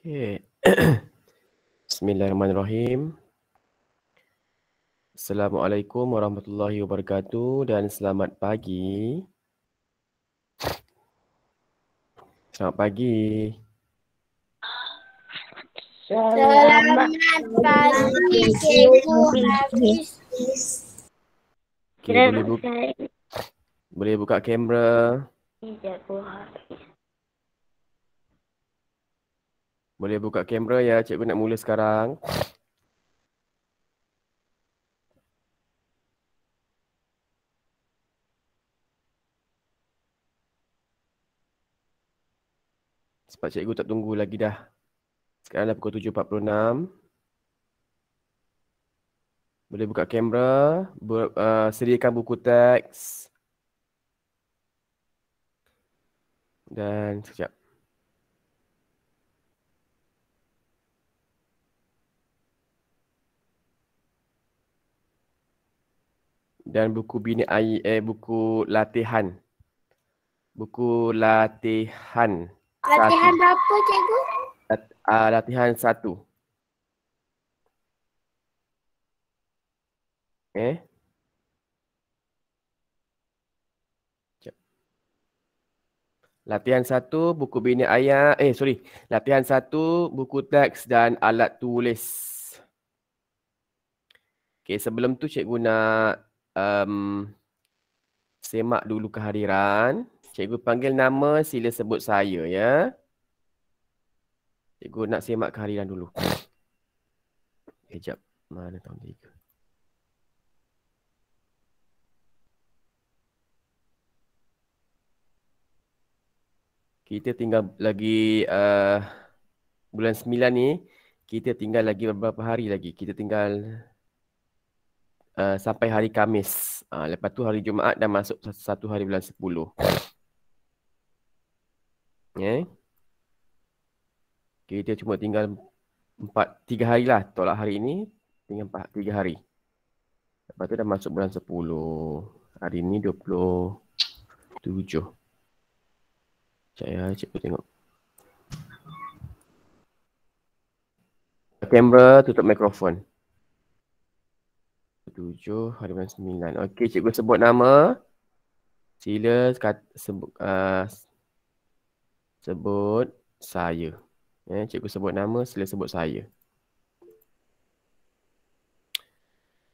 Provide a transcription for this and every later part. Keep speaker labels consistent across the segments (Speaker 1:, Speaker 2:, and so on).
Speaker 1: Okay. Bismillahirrahmanirrahim. Assalamualaikum warahmatullahi wabarakatuh dan selamat pagi. Selamat pagi.
Speaker 2: Selamat pagi, Cikgu
Speaker 1: Okay, boleh, buka, boleh buka kamera. Boleh buka kamera ya, cikgu nak mula sekarang. Sebab cikgu tak tunggu lagi dah. Sekarang dah pukul 7.46. Boleh buka kamera, ber, uh, sediakan buku teks. Dan sekejap. dan buku bini air eh buku latihan buku latihan latihan satu. berapa cikgu Lat, uh, latihan satu eh Latihan satu, buku bini ayat. Ah, eh, sorry. Latihan satu, buku teks dan alat tulis. Okay, sebelum tu cikgu nak um, semak dulu kehadiran. Cikgu panggil nama, sila sebut saya ya. Cikgu nak semak kehadiran dulu. Kejap, eh, mana tahun tiga. Kita tinggal lagi uh, bulan sembilan ni. Kita tinggal lagi beberapa hari lagi. Kita tinggal Eh, sampai hari Kamis. Uh, lepas tu hari Jumaat dan masuk satu hari bulan sepuluh. Yeah. Kita cuma tinggal empat, tiga hari lah. Tolak hari ini tinggal empat, tiga hari. Lepas tu dah masuk bulan sepuluh. Hari ini tujuh. Saya cikgu tengok. Kamera tutup mikrofon tujuh, hari bulan sembilan. Okey, cikgu sebut nama. Sila sebut, uh, sebut saya. Eh, cikgu sebut nama, sila sebut saya.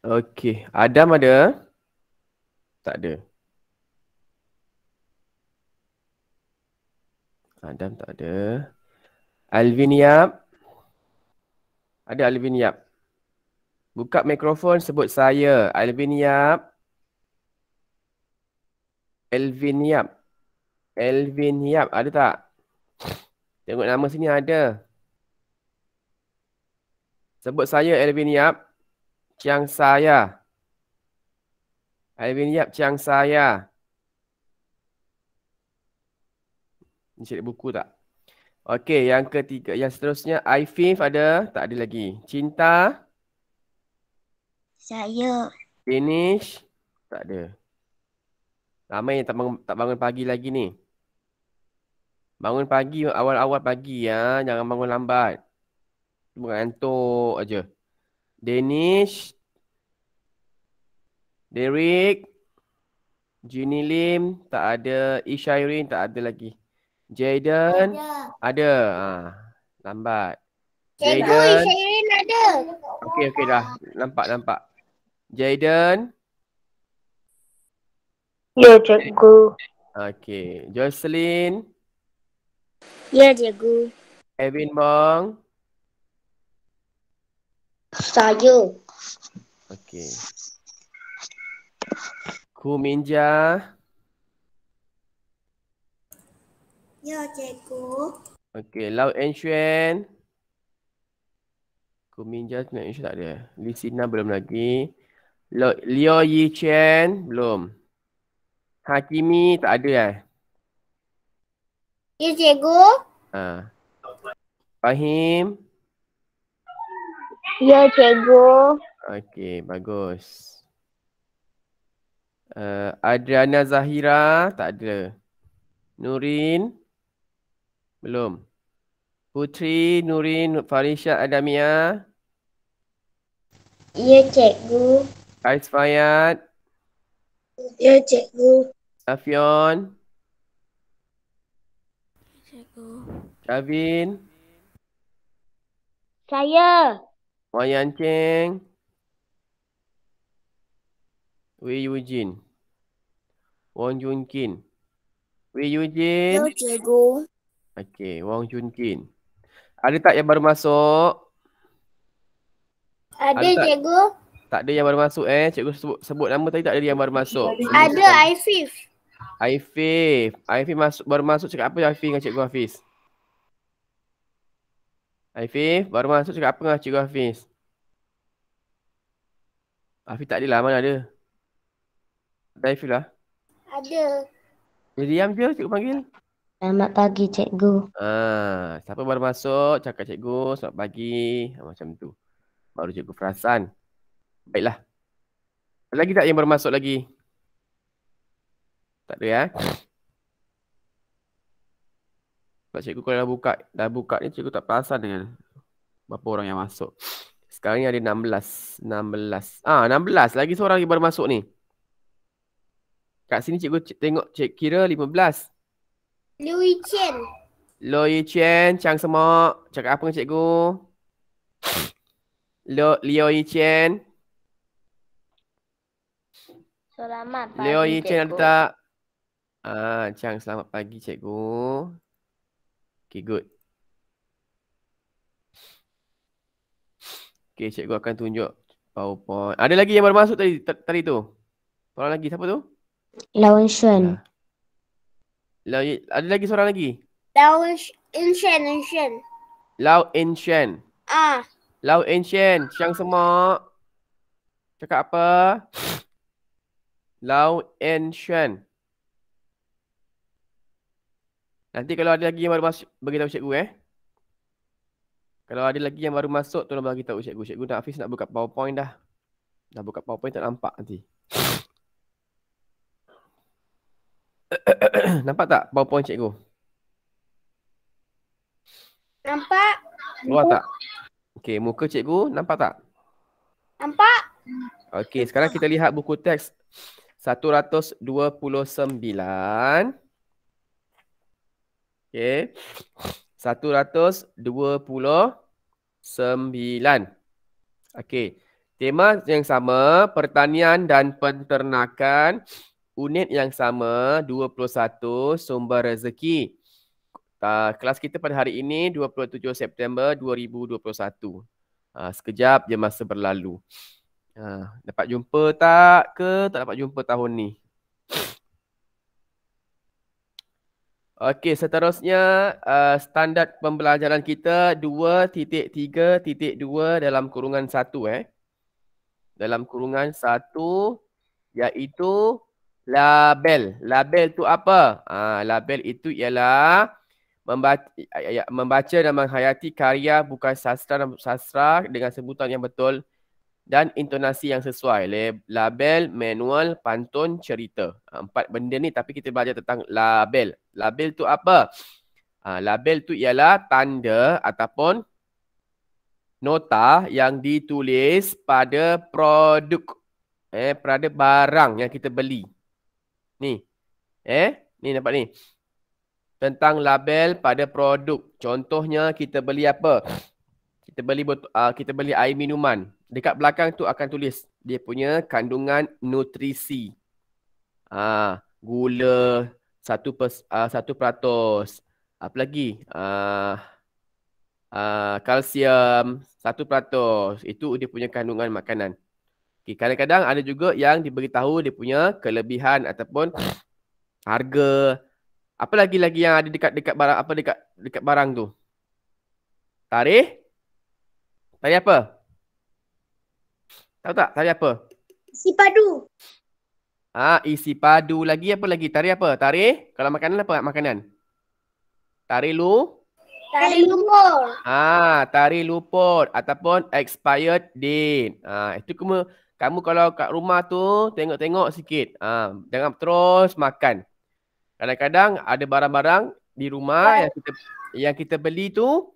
Speaker 1: Okey, Adam ada? Tak ada. Adam tak ada. Alvin Yap? Ada Alvin Yap? Buka mikrofon sebut saya Alvin Yap. Alvin Yap. Alvin Yap ada tak? Tengok nama sini ada. Sebut saya Alvin Yap. Ciang saya. Alvin Yap ciang saya. Cari buku tak? Okey, yang ketiga, yang seterusnya I Aifif ada? Tak ada lagi. Cinta? Cinta? Saya. Finish? Tak ada. Ramai yang tak bangun, tak bangun pagi lagi ni. Bangun pagi, awal-awal pagi ya. Jangan bangun lambat. Mengantuk aja. Danish. Derek. Jenny Lim. Tak ada. Ishairin tak ada lagi. Jaden. Ada. ada. Ha, lambat. Cikgu oh, Ishairin
Speaker 2: ada okey
Speaker 1: okey dah. Nampak nampak. Jaden.
Speaker 2: Ya, cikgu.
Speaker 1: Okey. Jocelyn.
Speaker 2: Ya, cikgu.
Speaker 1: Evin bang.
Speaker 2: Saya.
Speaker 1: Okey. Ku Minja.
Speaker 2: Ya, cikgu.
Speaker 1: Okey, Lau Enxuan. Ya, Kuminja connection tak ada. Li Sina belum lagi. Leo, Leo Yi Chen belum. Hakimi tak ada eh.
Speaker 2: Ya cikgu.
Speaker 1: Ha. Fahim. Ya cikgu. Okey bagus. Uh, Adriana Zahira tak ada. Nurin belum. Putri Nurin Farisha Adamia.
Speaker 2: Ya, cikgu.
Speaker 1: Ais Fayad. Ya,
Speaker 3: cikgu.
Speaker 1: Afion. Cikgu. Kevin.
Speaker 3: Saya.
Speaker 1: Wayan Cheng. Wei Yujin. Wong Junkin. Wei Yujin. Ya, cikgu. Okey, Wong Junkin. Ada tak yang baru masuk?
Speaker 2: Ada, ada cikgu. Tak,
Speaker 1: tak ada yang baru masuk eh. Cikgu sebut, sebut nama tadi tak ada yang baru masuk. Ada Aifif. Aifif. Aifif masuk, baru masuk cakap apa Aifif dengan cikgu Hafiz? Aifif baru masuk cakap apa dengan cikgu Hafiz? Aifif tak ada lah mana ada. Ada Aifif lah. Ada. Dia diam je cikgu panggil.
Speaker 3: Selamat pagi cikgu.
Speaker 1: Ah, siapa baru masuk cakap cikgu selamat pagi ah, macam tu. Baru cikgu perasan. Baiklah. Ada lagi tak yang baru masuk lagi? Tak ada ya. Sebab cikgu kalau dah buka, dah buka ni cikgu tak perasan dengan berapa orang yang masuk. Sekarang ni ada 16. 16. Ah, 16. Lagi seorang yang baru masuk ni. Kat sini cikgu cik, tengok cik kira 15.
Speaker 2: Lu Yi Chen.
Speaker 1: Lu Yi Chen, chang semok. Cakap apa cikgu? Lu Leo Yi Chen.
Speaker 3: Selamat pagi. Leo Yi Chen ada tak?
Speaker 1: Ah, chang selamat pagi cikgu. Okay, good. Okay, cikgu akan tunjuk PowerPoint. Ada lagi yang baru masuk tadi, tadi tu? Orang lagi, siapa tu?
Speaker 3: Lawan Shun.
Speaker 1: Lao Ada lagi seorang lagi.
Speaker 3: Lau
Speaker 2: In Shen, In Shen.
Speaker 1: Lao In Shen. Ah. Lau In Shen, siang semua. Cakap apa? Lau In Shen. Nanti kalau ada lagi yang baru masuk, bagi tahu cikgu eh. Kalau ada lagi yang baru masuk, tolong bagi tahu cikgu. Cikgu tak Hafiz nak buka PowerPoint dah. Dah buka PowerPoint tak nampak nanti. Nampak tak PowerPoint cikgu?
Speaker 3: Nampak. Keluar tak?
Speaker 1: Okey, muka cikgu nampak tak? Nampak. Okey, sekarang kita lihat buku teks 129. Okey. 129. Okey. Tema yang sama, pertanian dan penternakan unit yang sama 21 sumber rezeki. Uh, kelas kita pada hari ini 27 September 2021. Uh, ha, sekejap je masa berlalu. Uh, dapat jumpa tak ke tak dapat jumpa tahun ni? Okey, seterusnya uh, standard pembelajaran kita 2.3.2 dalam kurungan 1 eh. Dalam kurungan 1 iaitu label. Label tu apa? Ah, label itu ialah membaca, ya, membaca dan menghayati karya bukan sastra dan sastra dengan sebutan yang betul dan intonasi yang sesuai. Label, manual, pantun, cerita. Ha, empat benda ni tapi kita belajar tentang label. Label tu apa? Ah, label tu ialah tanda ataupun nota yang ditulis pada produk eh pada barang yang kita beli Ni. Eh, ni nampak ni. Tentang label pada produk. Contohnya kita beli apa? Kita beli uh, kita beli air minuman. Dekat belakang tu akan tulis dia punya kandungan nutrisi. Ah, uh, gula satu pers, uh, ah, satu peratus. Apa lagi? Ah, uh, uh, kalsium satu peratus. Itu dia punya kandungan makanan. Okay, kadang-kadang ada juga yang diberitahu dia punya kelebihan ataupun harga apa lagi lagi yang ada dekat dekat barang apa dekat dekat barang tu? Tarikh? Tarikh apa? Tahu tak tarikh apa?
Speaker 2: Isi padu.
Speaker 1: Ah, ha, isi padu lagi apa lagi? Tarikh apa? Tarikh kalau makanan apa? Makanan. Tarikh lu
Speaker 2: Tari lupa.
Speaker 1: Ha, ah, tari lupa ataupun expired date. Ah, itu cuma kamu kalau kat rumah tu tengok-tengok sikit ha, jangan terus makan kadang-kadang ada barang-barang di rumah yang kita yang kita beli tu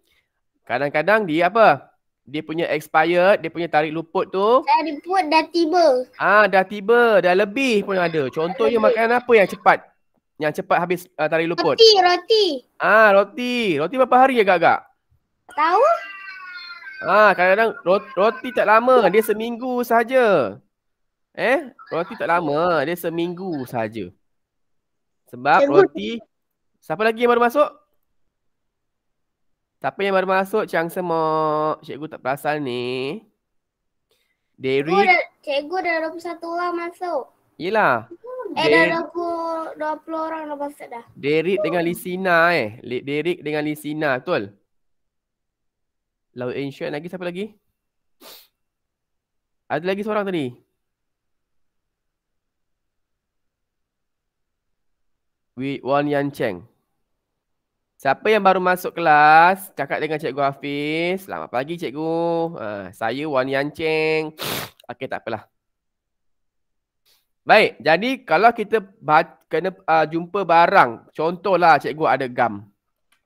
Speaker 1: kadang-kadang dia apa dia punya expired dia punya tarik luput tu
Speaker 2: tarik luput dah tiba
Speaker 1: ah dah tiba dah lebih pun ada contohnya makanan apa yang cepat yang cepat habis uh, tarik luput roti roti ah roti roti berapa hari agak-agak tahu Ah, kadang-kadang roti tak lama, dia seminggu saja. Eh, roti tak lama, dia seminggu saja. Sebab roti Siapa lagi yang baru masuk? Siapa yang baru masuk? Chang Semok. Cikgu tak perasan ni. Derek. Cikgu dah,
Speaker 2: cikgu dah 21 orang masuk.
Speaker 1: Yelah. Eh Derek. dah
Speaker 2: 20, orang dah masuk dah.
Speaker 1: Derek dengan Lisina eh. Derek dengan Lisina betul? Laut Ancient lagi siapa lagi? Ada lagi seorang tadi. We Wan Yan Cheng. Siapa yang baru masuk kelas, Kakak dengan Cikgu Hafiz. Selamat pagi Cikgu. Ha, saya Wan Yan Cheng. Okey tak apalah. Baik, jadi kalau kita kena uh, jumpa barang, contohlah Cikgu ada gam.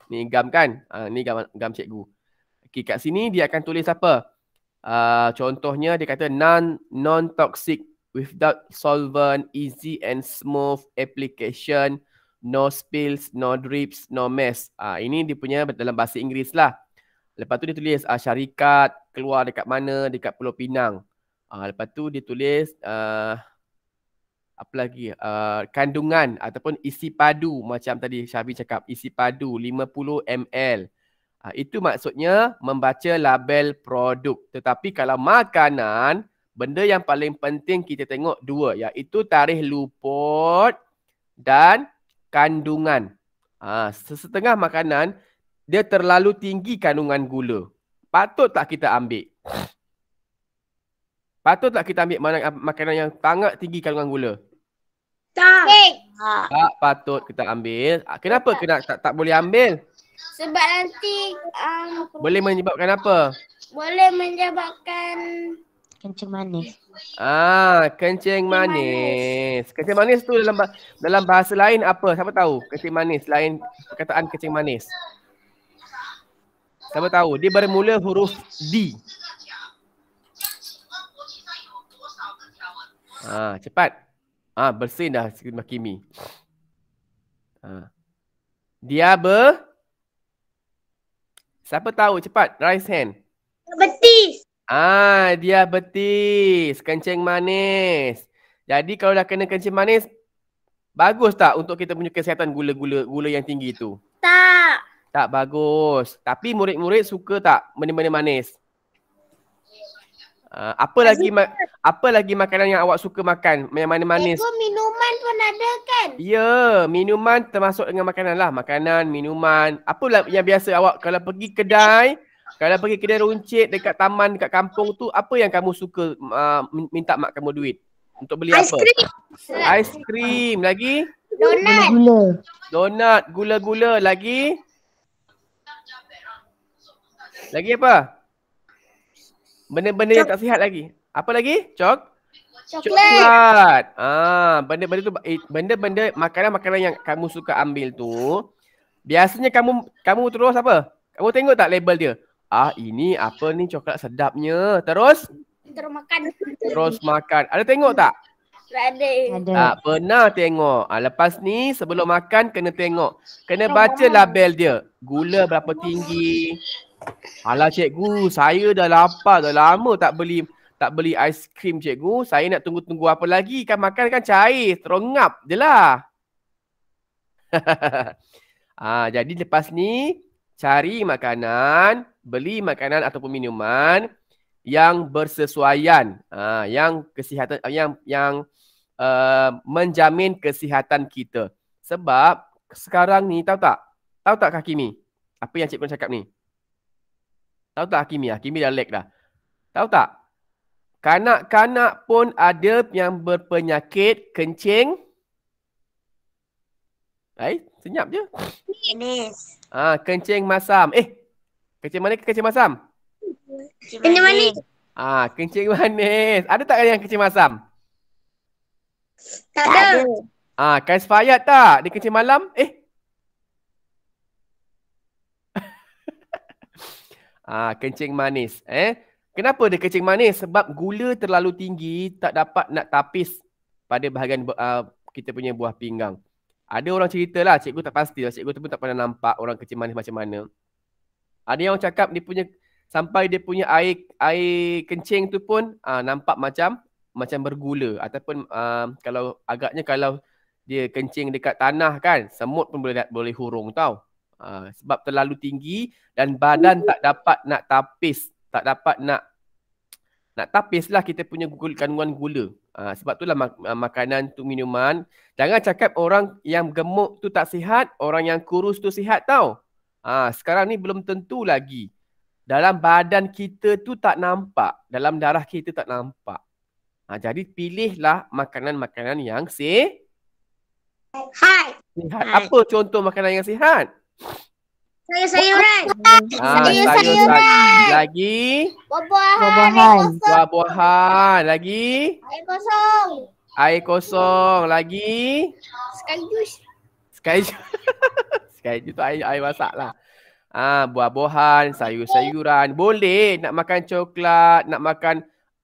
Speaker 1: Ni gam kan? Uh, ni gam, gam Cikgu. Cikgu. Okay, kat sini dia akan tulis apa? Uh, contohnya dia kata non non toxic without solvent easy and smooth application no spills no drips no mess ah uh, ini dia punya dalam bahasa Inggeris lah lepas tu dia tulis uh, syarikat keluar dekat mana dekat Pulau Pinang ah uh, lepas tu dia tulis uh, apa lagi uh, kandungan ataupun isi padu macam tadi Syabi cakap isi padu 50 ml Ha, itu maksudnya membaca label produk. Tetapi kalau makanan, benda yang paling penting kita tengok dua iaitu tarikh luput dan kandungan. Ha, sesetengah makanan, dia terlalu tinggi kandungan gula. Patut tak kita ambil? Patut tak kita ambil mak- makanan yang sangat tinggi kandungan gula?
Speaker 2: Tak. Tak
Speaker 1: patut kita ambil. Ha, kenapa kena tak, tak boleh ambil?
Speaker 2: Sebab nanti um,
Speaker 1: Boleh menyebabkan apa?
Speaker 2: Boleh menyebabkan
Speaker 1: Kencing manis Ah, Kencing manis Kencing manis tu dalam dalam bahasa lain apa? Siapa tahu kencing manis lain perkataan kencing manis Siapa tahu Dia bermula huruf D Ah, Cepat Ah, Bersin dah Kimi ah. Dia ber Siapa tahu cepat raise hand. Betis. Ah dia betis, kencing manis. Jadi kalau dah kena kencing manis bagus tak untuk kita punya kesihatan gula-gula gula yang tinggi itu? Tak. Tak bagus. Tapi murid-murid suka tak benda-benda manis? Uh, apa Azim lagi ma- apa lagi makanan yang awak suka makan yang manis-manis? Itu eh,
Speaker 3: minuman pun ada
Speaker 1: kan? Ya, yeah, minuman termasuk dengan makanan lah. Makanan, minuman. Apa lah yang biasa awak kalau pergi kedai, kalau pergi kedai runcit dekat taman dekat kampung tu, apa yang kamu suka uh, minta mak kamu duit? Untuk beli Ice apa? Cream. ice cream Lagi? Donat. Gula. Donat, gula-gula. Lagi? Lagi apa? Benda-benda yang tak sihat lagi. Apa lagi? Cok?
Speaker 2: Coklat. Coklat.
Speaker 1: Ah, benda-benda tu eh, benda-benda makanan-makanan yang kamu suka ambil tu biasanya kamu kamu terus apa? Kamu tengok tak label dia? Ah, ini apa ni coklat sedapnya. Terus
Speaker 2: terus makan. Terus
Speaker 1: makan. Ada tengok tak?
Speaker 2: Ada. Tak
Speaker 1: pernah tengok. Ah, lepas ni sebelum makan kena tengok. Kena baca label dia. Gula berapa tinggi. Alah cikgu, saya dah lapar dah lama tak beli tak beli aiskrim cikgu. Saya nak tunggu-tunggu apa lagi? Kan makan kan cair, terongap je lah. ah, jadi lepas ni cari makanan, beli makanan ataupun minuman yang bersesuaian, ah, yang kesihatan yang yang uh, menjamin kesihatan kita. Sebab sekarang ni tahu tak? Tahu tak kaki ni? Apa yang cikgu cakap ni? Tahu tak Hakimi? Hakimi dah lag dah. Tahu tak? Kanak-kanak pun ada yang berpenyakit kencing. Eh, senyap je. Manis. Ah, ha, kencing masam. Eh, kencing mana kencing masam? Kencing manis. Ah, kencing manis. Ada tak yang kencing masam? Tak ada. Ah, ha, kais fayat tak? Dia kencing malam? Eh, Ah, kencing manis. Eh, kenapa dia kencing manis? Sebab gula terlalu tinggi tak dapat nak tapis pada bahagian uh, kita punya buah pinggang. Ada orang cerita lah, cikgu tak pasti lah. Cikgu tu pun tak pernah nampak orang kencing manis macam mana. Ada yang cakap dia punya sampai dia punya air air kencing tu pun uh, nampak macam macam bergula ataupun uh, kalau agaknya kalau dia kencing dekat tanah kan semut pun boleh boleh hurung tau Ha, sebab terlalu tinggi dan badan tak dapat nak tapis tak dapat nak nak tapis lah kita punya kandungan gula ha, sebab itulah mak- makanan tu minuman jangan cakap orang yang gemuk tu tak sihat orang yang kurus tu sihat tau ha, sekarang ni belum tentu lagi dalam badan kita tu tak nampak dalam darah kita tak nampak ha, jadi pilihlah makanan-makanan yang sihat.
Speaker 2: Hai. Sihat. Hai.
Speaker 1: Apa contoh makanan yang sihat?
Speaker 2: Sayur-sayuran. Ah, sayur-sayuran. Lagi.
Speaker 1: Buah-buahan. Buah-buahan. Lagi. Air
Speaker 2: kosong.
Speaker 1: Air kosong. Lagi. Sky juice. Sky juice. Sky juice tu air, air masak lah. Ah, buah-buahan, sayur-sayuran. Boleh nak makan coklat, nak makan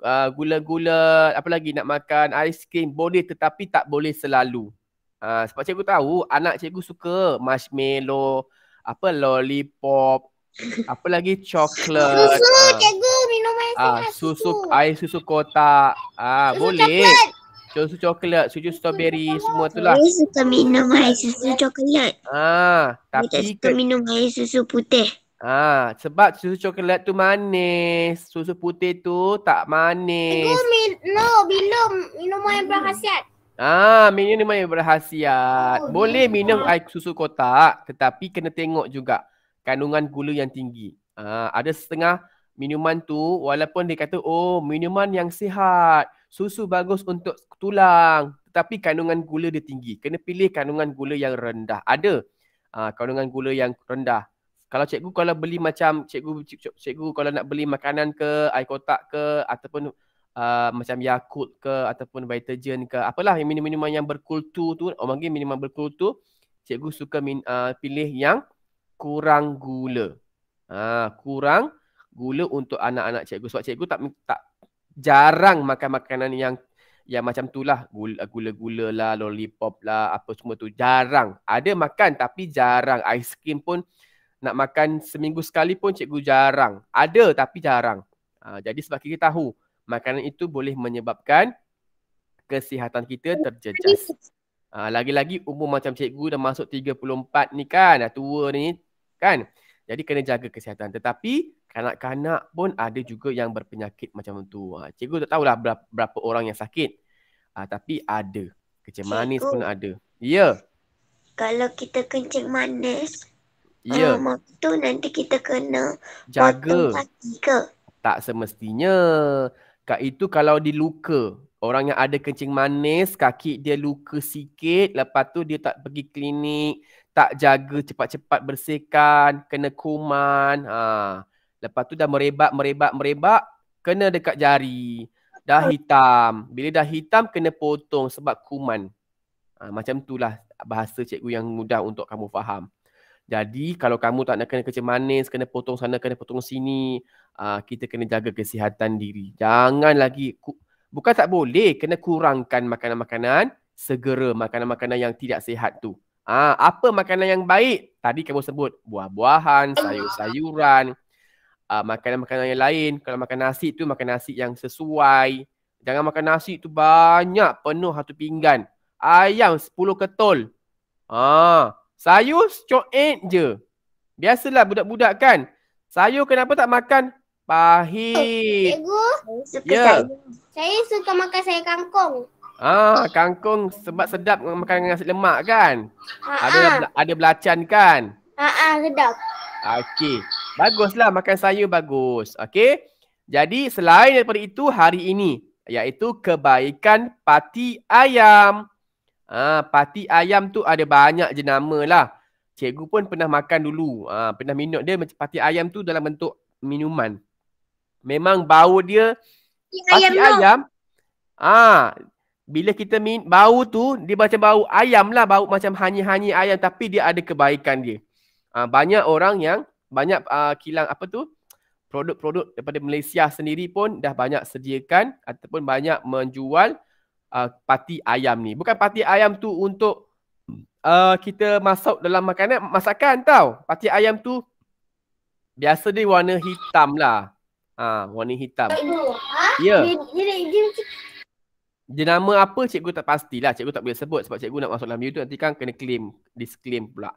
Speaker 1: uh, gula-gula, apa lagi nak makan ais krim. Boleh tetapi tak boleh selalu. Ah, sebab cikgu tahu anak cikgu suka marshmallow, apa lollipop, apa lagi coklat. Susu uh, cikgu minum air uh, susu. Susu air susu kotak. Ah uh, boleh. Coklat. Susu coklat, susu strawberry, semua tu lah. Saya suka minum air susu coklat. Ah, tapi saya suka minum air susu putih. Ah, sebab susu coklat tu manis, susu putih tu tak manis. Cikgu
Speaker 3: min, no, minum minum air berkhasiat.
Speaker 1: Ah, minum ni main berhasiat. Oh, Boleh minum air susu kotak tetapi kena tengok juga kandungan gula yang tinggi. Ah, ada setengah minuman tu walaupun dia kata oh minuman yang sihat, susu bagus untuk tulang tetapi kandungan gula dia tinggi. Kena pilih kandungan gula yang rendah. Ada ah, kandungan gula yang rendah. Kalau cikgu kalau beli macam cikgu cikgu, cikgu kalau nak beli makanan ke air kotak ke ataupun uh, macam Yakult ke ataupun Vitagen ke apalah yang minuman-minuman yang berkultur tu orang oh, panggil minuman berkultur cikgu suka min, uh, pilih yang kurang gula uh, kurang gula untuk anak-anak cikgu sebab cikgu tak tak jarang makan makanan yang yang macam tu lah uh, gula-gula lah lollipop lah apa semua tu jarang ada makan tapi jarang aiskrim pun nak makan seminggu sekali pun cikgu jarang ada tapi jarang uh, jadi sebab kita tahu makanan itu boleh menyebabkan kesihatan kita terjejas. Uh, lagi-lagi umur macam cikgu dah masuk 34 ni kan, dah tua ni kan. Jadi kena jaga kesihatan. Tetapi kanak-kanak pun ada juga yang berpenyakit macam tu. Uh, cikgu tak tahulah berapa, berapa orang yang sakit. Uh, tapi ada. Kecil manis pun ada. Ya. Yeah.
Speaker 2: Kalau kita kencing manis, ya. Yeah. mak tu nanti kita kena
Speaker 1: jaga. Ke. Tak semestinya. Kat itu kalau dia orang yang ada kencing manis, kaki dia luka sikit, lepas tu dia tak pergi klinik, tak jaga cepat-cepat bersihkan, kena kuman. Ha. Lepas tu dah merebak, merebak, merebak, kena dekat jari. Dah hitam. Bila dah hitam, kena potong sebab kuman. Ha, macam itulah bahasa cikgu yang mudah untuk kamu faham. Jadi kalau kamu tak nak kena kerja manis, kena potong sana, kena potong sini, uh, kita kena jaga kesihatan diri. Jangan lagi, bukan tak boleh, kena kurangkan makanan-makanan segera, makanan-makanan yang tidak sihat tu. Ah, apa makanan yang baik? Tadi kamu sebut buah-buahan, sayur-sayuran, uh, makanan-makanan yang lain. Kalau makan nasi tu makan nasi yang sesuai. Jangan makan nasi tu banyak penuh satu pinggan. Ayam 10 ketul. Ah, Sayur secoek je. Biasalah budak-budak kan. Sayur kenapa tak makan? Pahit. Eh, cikgu.
Speaker 2: Suka ya. Saya suka makan sayur kangkung.
Speaker 1: Ah, kangkung sebab sedap makan dengan nasi lemak kan? Ah, ada, ah. ada belacan kan? Haa, ah, sedap. Okey. Baguslah makan sayur bagus. Okey. Jadi selain daripada itu hari ini iaitu kebaikan pati ayam. Ah, pati ayam tu ada banyak jenama lah. Cikgu pun pernah makan dulu. Ah, pernah minum dia macam pati ayam tu dalam bentuk minuman. Memang bau dia pati ayam. ayam ah, bila kita min, bau tu dia macam bau ayam lah. Bau macam hanyi-hanyi ayam tapi dia ada kebaikan dia. Ah, banyak orang yang banyak ah, kilang apa tu produk-produk daripada Malaysia sendiri pun dah banyak sediakan ataupun banyak menjual uh, pati ayam ni. Bukan pati ayam tu untuk uh, kita masuk dalam makanan masakan tau. Pati ayam tu biasa dia warna hitam lah. Ha, warna hitam.
Speaker 2: Ha? Ya.
Speaker 1: Dia nama apa cikgu tak pastilah. Cikgu tak boleh sebut sebab cikgu nak masuk dalam YouTube nanti kan kena claim, disclaim pula.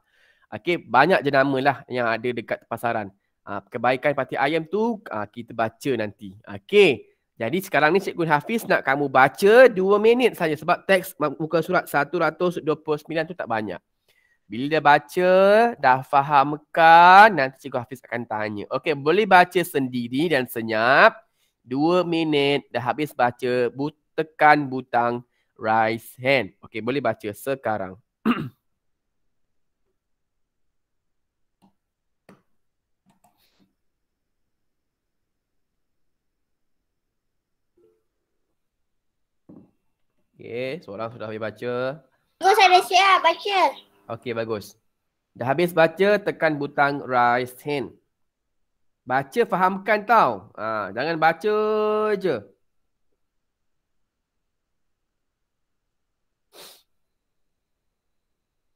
Speaker 1: Okey, banyak jenama lah yang ada dekat pasaran. Ha, kebaikan pati ayam tu ha, kita baca nanti. Okey. Jadi sekarang ni Cikgu Hafiz nak kamu baca dua minit saja sebab teks muka surat 129 tu tak banyak. Bila dia baca, dah fahamkan, nanti Cikgu Hafiz akan tanya. Okey, boleh baca sendiri dan senyap. dua minit dah habis baca, but- tekan butang raise hand. Okey, boleh baca sekarang. Okey, seorang sudah habis baca.
Speaker 2: Bagus, saya dah siap baca.
Speaker 1: Okey, bagus. Dah habis baca, tekan butang raise hand. Baca, fahamkan tau. Ha, jangan baca je.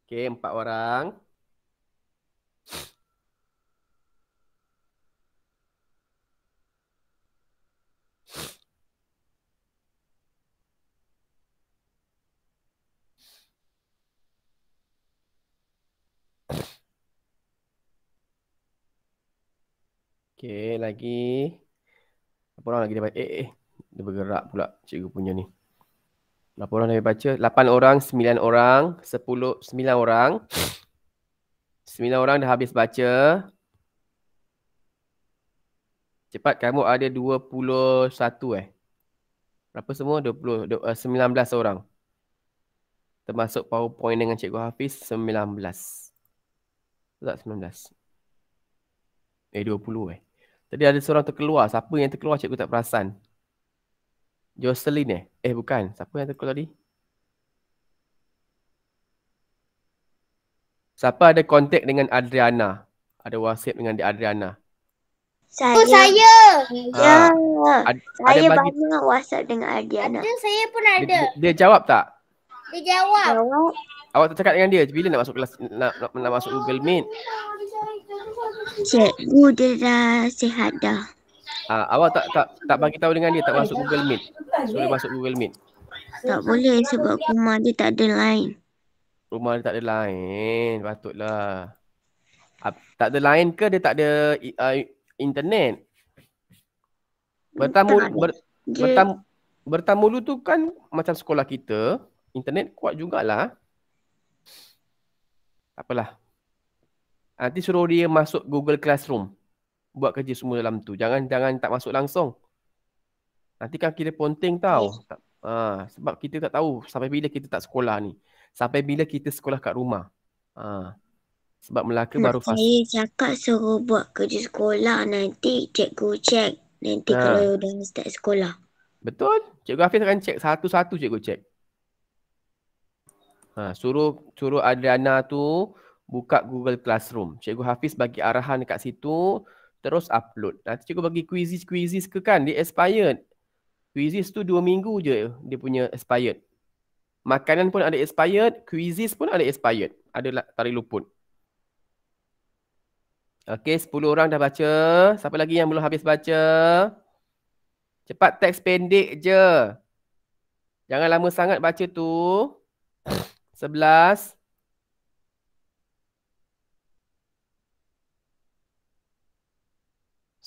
Speaker 1: Okey, empat orang. Okay, lagi. Apa orang lagi dia baca? Eh, eh. Dia bergerak pula cikgu punya ni. Berapa orang dia baca? 8 orang, 9 orang, 10, 9 orang. 9 orang dah habis baca. Cepat, kamu ada 21 eh. Berapa semua? 20, 19 eh, orang. Termasuk PowerPoint dengan Cikgu Hafiz, 19. Tak 19. Eh, 20 eh. Tadi ada seorang terkeluar. Siapa yang terkeluar cikgu tak perasan? Jocelyn eh? Eh bukan. Siapa yang terkeluar tadi? Siapa ada kontak dengan Adriana? Ada WhatsApp dengan dia Adriana?
Speaker 2: Saya. Oh, saya. Ha. Ad, saya bagi... banyak WhatsApp dengan Adriana. Ada, saya pun ada. Dia,
Speaker 1: dia jawab tak?
Speaker 2: Dia jawab.
Speaker 1: Awak tak cakap dengan dia bila nak masuk kelas nak nak, nak masuk Google Meet? Cikgu
Speaker 2: dia dah sihat
Speaker 1: dah. Ah, awak tak tak tak bagi tahu dengan dia tak masuk Google Meet. Boleh masuk Google Meet.
Speaker 2: Tak boleh sebab rumah dia tak ada lain.
Speaker 1: Rumah dia tak ada lain. Patutlah. Ah, tak ada lain ke dia tak ada uh, internet? Bertamu ber, bertamu bertamu lu tu kan macam sekolah kita, internet kuat jugalah tak apalah. Nanti suruh dia masuk Google Classroom. Buat kerja semua dalam tu. Jangan jangan tak masuk langsung. Nanti kan kita ponting tau. Tak, ha, sebab kita tak tahu sampai bila kita tak sekolah ni. Sampai bila kita sekolah kat rumah. Ha, sebab Melaka nanti baru fasa.
Speaker 2: cakap suruh buat kerja sekolah nanti cikgu check. Nanti ha. kalau dah start sekolah.
Speaker 1: Betul. Cikgu Hafiz akan cek satu-satu cikgu check. Ha, suruh suruh Adriana tu buka Google Classroom. Cikgu Hafiz bagi arahan dekat situ, terus upload. Nanti cikgu bagi quizzes-quizzes ke kan, dia expired. Quizzes tu dua minggu je dia punya expired. Makanan pun ada expired, quizzes pun ada expired. Ada tarik luput. Okay, sepuluh orang dah baca. Siapa lagi yang belum habis baca? Cepat teks pendek je. Jangan lama sangat baca tu. Sebelas.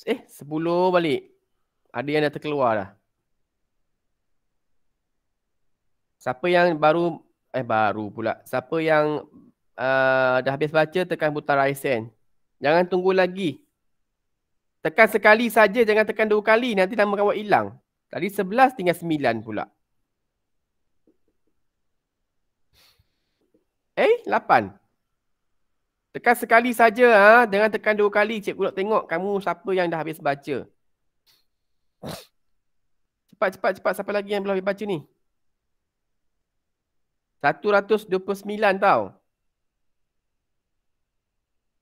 Speaker 1: Eh, sepuluh balik. Ada yang dah terkeluar dah. Siapa yang baru, eh baru pula. Siapa yang uh, dah habis baca, tekan butang Ryzen. Jangan tunggu lagi. Tekan sekali saja, jangan tekan dua kali. Nanti nama kamu hilang. Tadi sebelas tinggal sembilan pula. Eh, lapan. Tekan sekali saja ha, dengan tekan dua kali cikgu nak tengok kamu siapa yang dah habis baca. Cepat cepat cepat siapa lagi yang belum habis baca ni? 129 tau.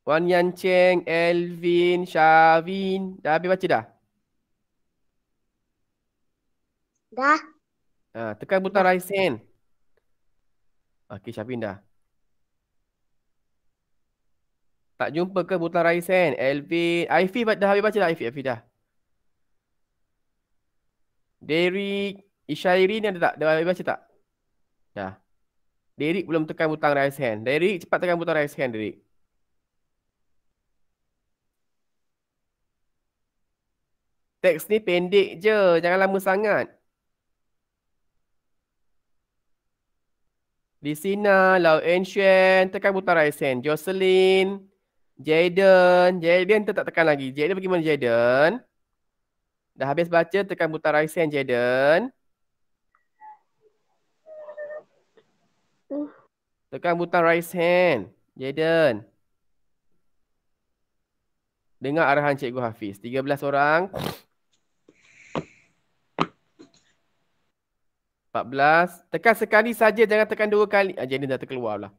Speaker 1: Wan Yan Cheng, Elvin, Shavin. Dah habis baca dah? Dah. Ha, tekan butang raise hand. Okey, Shavin dah. Tak jumpa ke Butan Raisen? Kan? Elvin. Aifi dah habis baca dah Aifi. Aifi dah. Derek. Ishairi ni ada tak? Dah habis baca tak? Dah. Derek belum tekan butang raise hand. Derek cepat tekan butang raise hand Derek. Teks ni pendek je. Jangan lama sangat. Di Lisina, Lau Enshen, tekan butang raise hand. Jocelyn. Jaden, Jaden tetap tekan lagi. Jaden pergi mana Jaden? Dah habis baca tekan butang raisin Jaden. Tekan butang raise hand. Jaden. Dengar arahan Cikgu Hafiz. 13 orang. 14. Tekan sekali saja jangan tekan dua kali. Ah, Jaden dah terkeluar pula.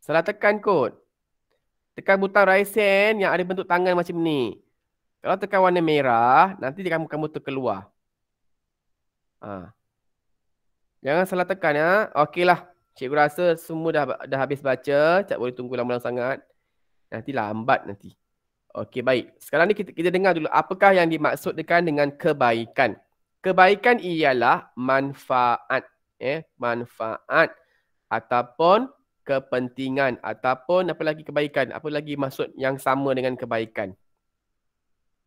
Speaker 1: Salah tekan kot. Tekan butang Ryzen yang ada bentuk tangan macam ni. Kalau tekan warna merah, nanti dia akan kamu terkeluar. Ha. Jangan salah tekan ya. lah. Cikgu rasa semua dah dah habis baca, tak boleh tunggu lama-lama sangat. Nanti lambat nanti. Okey, baik. Sekarang ni kita, kita dengar dulu apakah yang dimaksudkan dengan kebaikan. Kebaikan ialah manfaat. Eh, manfaat ataupun kepentingan ataupun apa lagi kebaikan apa lagi maksud yang sama dengan kebaikan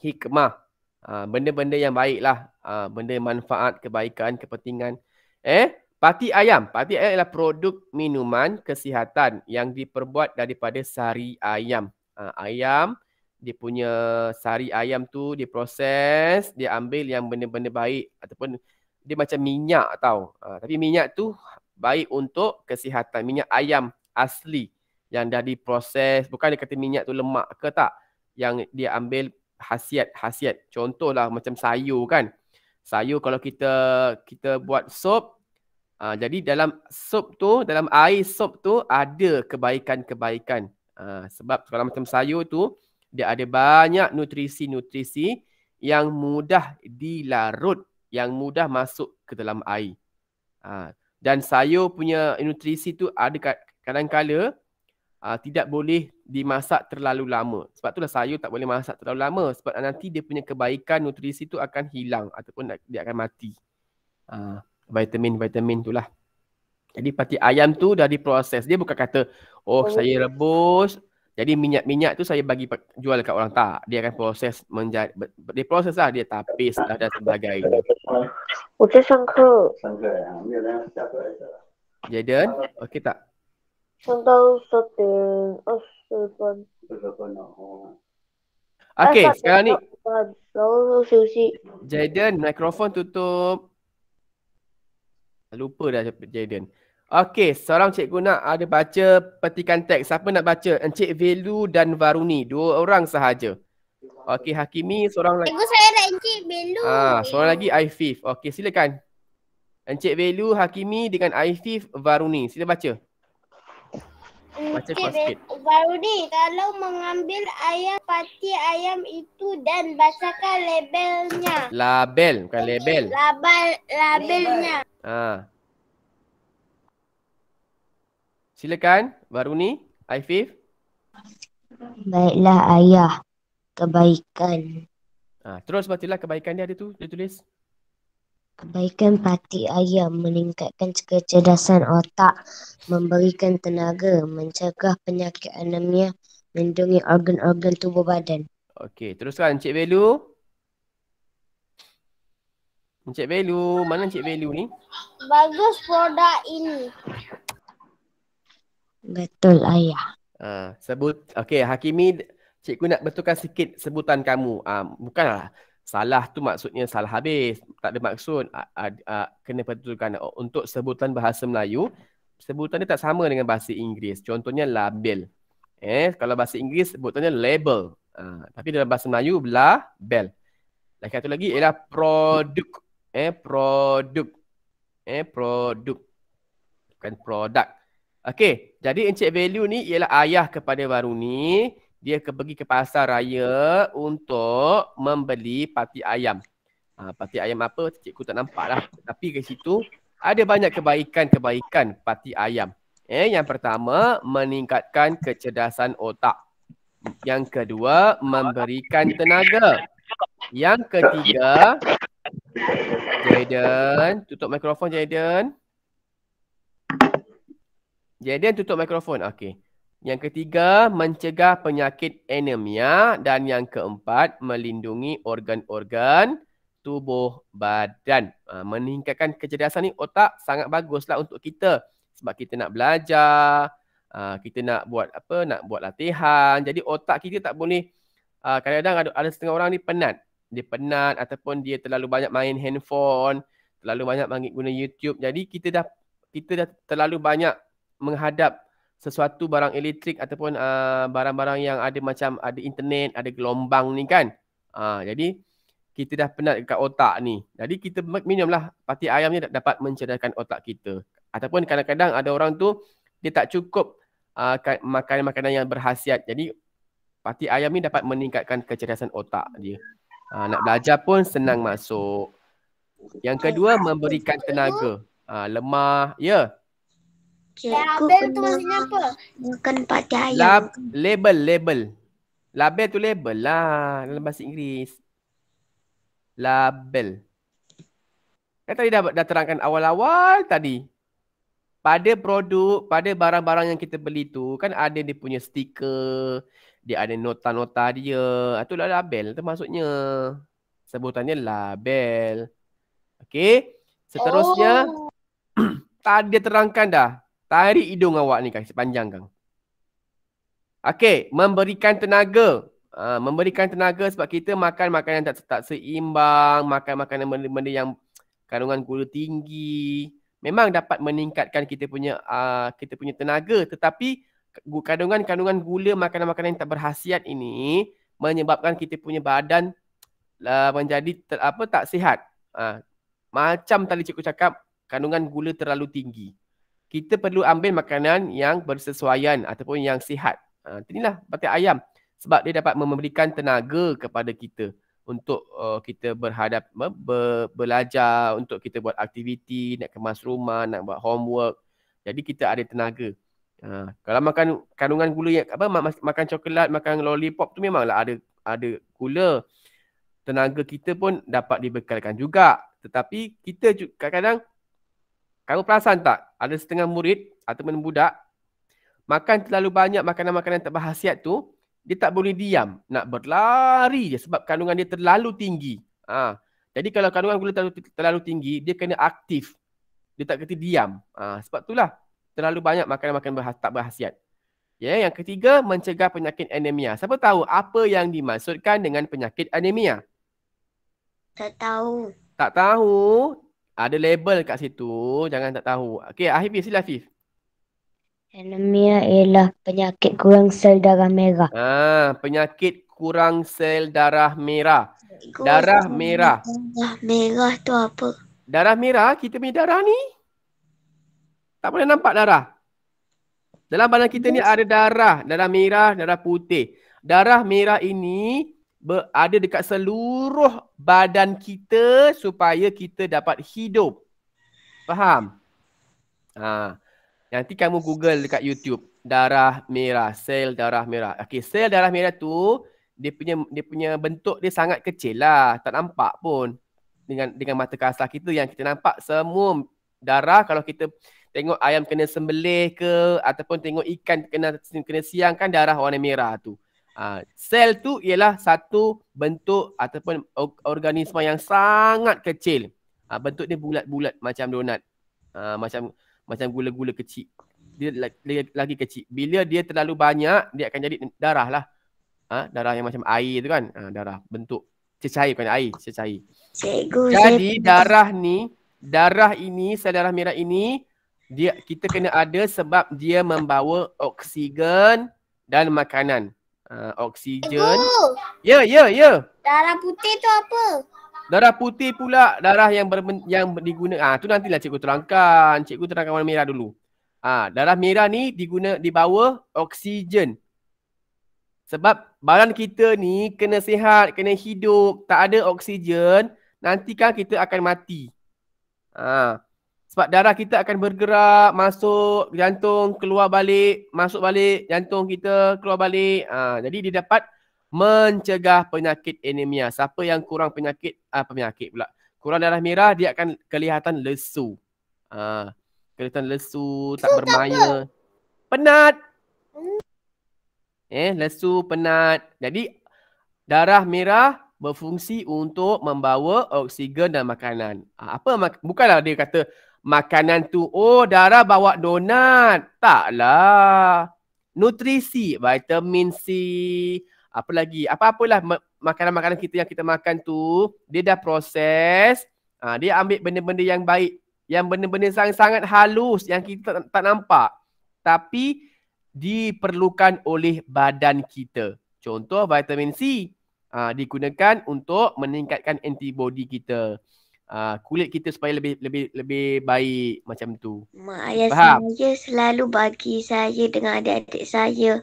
Speaker 1: hikmah ha, benda-benda yang baiklah ha, benda manfaat kebaikan kepentingan eh pati ayam pati ayam adalah produk minuman kesihatan yang diperbuat daripada sari ayam ha, ayam dia punya sari ayam tu dia proses, dia ambil yang benda-benda baik ataupun dia macam minyak tau tapi minyak tu baik untuk kesihatan minyak ayam asli yang dah diproses bukan dia kata minyak tu lemak ke tak yang dia ambil hasiat-hasiat contohlah macam sayur kan sayur kalau kita kita buat sup uh, ah, jadi dalam sup tu dalam air sup tu ada kebaikan-kebaikan uh, sebab kalau macam sayur tu dia ada banyak nutrisi-nutrisi yang mudah dilarut yang mudah masuk ke dalam air uh, dan sayur punya nutrisi tu ada kadang-kala uh, tidak boleh dimasak terlalu lama. Sebab itulah sayur tak boleh masak terlalu lama sebab nanti dia punya kebaikan nutrisi tu akan hilang ataupun dia akan mati. Vitamin-vitamin ah, uh, tu lah. Jadi pati ayam tu dah diproses. Dia bukan kata, oh, oh. saya rebus, jadi minyak-minyak tu saya bagi jual dekat orang tak. Dia akan proses menjadi dia proses lah dia tapis lah dan sebagainya.
Speaker 2: Okey sangka. Sangka ya.
Speaker 1: Lah, lah, lah. Jaden, okey tak? Contoh setting. Asyikkan. Okey, sekarang ni. Jaden, mikrofon tutup. Lupa dah Jaden. Jaden. Okey, seorang cikgu nak ada baca petikan teks. Siapa nak baca? Encik Velu dan Varuni. Dua orang sahaja. Okey, Hakimi seorang lagi. Cikgu
Speaker 2: saya nak Encik Velu. Ah,
Speaker 1: seorang lagi Aifif. Okey, silakan. Encik Velu, Hakimi dengan Aifif, Varuni. Sila baca. Baca Encik sikit.
Speaker 2: Varuni, kalau mengambil ayam pati ayam itu dan bacakan labelnya.
Speaker 1: Label, bukan label. Label, labelnya. Ah. Silakan Baruni, Aifif.
Speaker 3: Baiklah ayah, kebaikan.
Speaker 1: Ah, ha, terus bacalah kebaikan dia ada tu, dia tulis.
Speaker 3: Kebaikan pati ayah meningkatkan kecerdasan otak, memberikan tenaga, mencegah penyakit anemia, melindungi organ-organ tubuh badan.
Speaker 1: Okey, teruskan Encik Belu. Encik Belu, mana Encik Belu ni?
Speaker 2: Bagus produk ini.
Speaker 3: Betul ayah.
Speaker 1: Ah, sebut okey Hakimi cikgu nak bertukar sikit sebutan kamu. Ah bukanlah salah tu maksudnya salah habis. Tak ada maksud ah, ah, ah kena pertukarkan oh, untuk sebutan bahasa Melayu sebutan dia tak sama dengan bahasa Inggeris. Contohnya label. Eh kalau bahasa Inggeris sebutannya label. Ah, tapi dalam bahasa Melayu label. Lagi satu lagi ialah produk. Eh produk. Eh produk. Bukan produk. Okey, jadi Encik Value ni ialah ayah kepada baru ni. Dia pergi ke pasar raya untuk membeli pati ayam. Ha, pati ayam apa, cikgu tak nampak lah. Tapi ke situ, ada banyak kebaikan-kebaikan pati ayam. Eh, yang pertama, meningkatkan kecerdasan otak. Yang kedua, memberikan tenaga. Yang ketiga, Jaden, tutup mikrofon Jaden. Jadi yang tutup mikrofon. Okey. Yang ketiga, mencegah penyakit anemia dan yang keempat, melindungi organ-organ tubuh badan. Ha, meningkatkan kecerdasan ni otak sangat baguslah untuk kita sebab kita nak belajar, ha, kita nak buat apa, nak buat latihan. Jadi otak kita tak boleh ha, kadang-kadang ada, ada setengah orang ni penat. Dia penat ataupun dia terlalu banyak main handphone, terlalu banyak main guna YouTube. Jadi kita dah kita dah terlalu banyak menghadap sesuatu barang elektrik ataupun uh, barang-barang yang ada macam ada internet, ada gelombang ni kan. Uh, jadi kita dah penat dekat otak ni. Jadi kita minumlah pati ayam ni dapat mencerahkan otak kita. Ataupun kadang-kadang ada orang tu dia tak cukup uh, makan makanan yang berhasiat. Jadi pati ayam ni dapat meningkatkan kecerdasan otak dia. Uh, nak belajar pun senang masuk. Yang kedua memberikan tenaga. Uh, lemah, ya. Yeah
Speaker 2: label tu maksudnya apa? Bukan pada ayam. Lab,
Speaker 1: label, label. Label tu label lah dalam bahasa Inggeris. Label. Kan tadi dah, dah terangkan awal-awal tadi. Pada produk, pada barang-barang yang kita beli tu kan ada dia punya stiker, dia ada nota-nota dia. Itu ah, lah label Itu maksudnya. Sebutannya label. Okay. Seterusnya, oh. tadi dia terangkan dah Tarik hidung awak ni kan sepanjang kan. Okey, memberikan tenaga. Ha, memberikan tenaga sebab kita makan makanan tak, tak seimbang, makan makanan benda-benda yang kandungan gula tinggi. Memang dapat meningkatkan kita punya uh, kita punya tenaga tetapi kandungan-kandungan gula makanan-makanan yang tak berhasiat ini menyebabkan kita punya badan uh, menjadi ter, apa tak sihat. Uh, macam tadi cikgu cakap kandungan gula terlalu tinggi kita perlu ambil makanan yang bersesuaian ataupun yang sihat. Ha, inilah pati ayam sebab dia dapat memberikan tenaga kepada kita untuk uh, kita berhadap be, belajar untuk kita buat aktiviti nak kemas rumah nak buat homework jadi kita ada tenaga ha, kalau makan kandungan gula yang apa makan coklat makan lollipop tu memanglah ada ada gula tenaga kita pun dapat dibekalkan juga tetapi kita kadang-kadang kamu perasan tak ada setengah murid atau budak makan terlalu banyak makanan-makanan tak berhasiat tu dia tak boleh diam nak berlari je sebab kandungan dia terlalu tinggi. Ha. Jadi kalau kandungan gula terlalu, terlalu tinggi dia kena aktif. Dia tak kena diam. Ha. sebab itulah terlalu banyak makanan-makanan berhas- tak berhasiat. Ya, yeah. yang ketiga mencegah penyakit anemia. Siapa tahu apa yang dimaksudkan dengan penyakit anemia? Tak tahu. Tak tahu ada label kat situ jangan tak tahu. Okey, Afif sila Afif.
Speaker 3: Anemia ialah penyakit kurang sel darah merah.
Speaker 1: Ah, penyakit kurang sel darah merah. darah merah. Darah merah tu apa? Darah merah kita punya darah ni. Tak boleh nampak darah. Dalam badan kita ni ada darah, darah merah, darah putih. Darah merah ini ada dekat seluruh badan kita supaya kita dapat hidup. Faham? Ha. Nanti kamu google dekat YouTube darah merah, sel darah merah. Okay, sel darah merah tu dia punya dia punya bentuk dia sangat kecil lah, tak nampak pun dengan dengan mata kasar kita yang kita nampak semua darah kalau kita tengok ayam kena sembelih ke ataupun tengok ikan kena kena siang kan darah warna merah tu. Ah, sel tu ialah satu bentuk ataupun organisma yang sangat kecil. Ah, bentuk dia bulat-bulat macam donat. Ah, macam macam gula-gula kecil. Dia lagi, kecil. Bila dia terlalu banyak, dia akan jadi darah lah. darah yang macam air tu kan. darah bentuk cecair bukan air, cecair. Cikgu, jadi saya... darah ni, darah ini, sel darah merah ini, dia kita kena ada sebab dia membawa oksigen dan makanan uh, oksigen. Ya, ya, yeah, ya. Yeah, yeah.
Speaker 2: Darah putih tu apa?
Speaker 1: Darah putih pula darah yang berben- yang diguna Ah, tu nantilah cikgu terangkan. Cikgu terangkan warna merah dulu. Ah, darah merah ni diguna dibawa oksigen. Sebab badan kita ni kena sihat, kena hidup, tak ada oksigen, nanti kan kita akan mati. Ah, sebab darah kita akan bergerak masuk jantung keluar balik masuk balik jantung kita keluar balik ha, jadi dia dapat mencegah penyakit anemia siapa yang kurang penyakit apa ah, penyakit pula kurang darah merah dia akan kelihatan lesu ha, kelihatan lesu tak bermaya penat hmm. eh lesu penat jadi darah merah berfungsi untuk membawa oksigen dan makanan. Ah, apa bukanlah dia kata makanan tu oh darah bawa donat taklah nutrisi vitamin C apa lagi apa-apalah makanan-makanan kita yang kita makan tu dia dah proses ha, dia ambil benda-benda yang baik yang benda-benda sangat-sangat halus yang kita tak, tak nampak tapi diperlukan oleh badan kita contoh vitamin C ha, digunakan untuk meningkatkan antibody kita uh, kulit kita supaya lebih lebih lebih baik macam tu.
Speaker 2: Mak ayah Faham? saya selalu bagi saya dengan adik-adik saya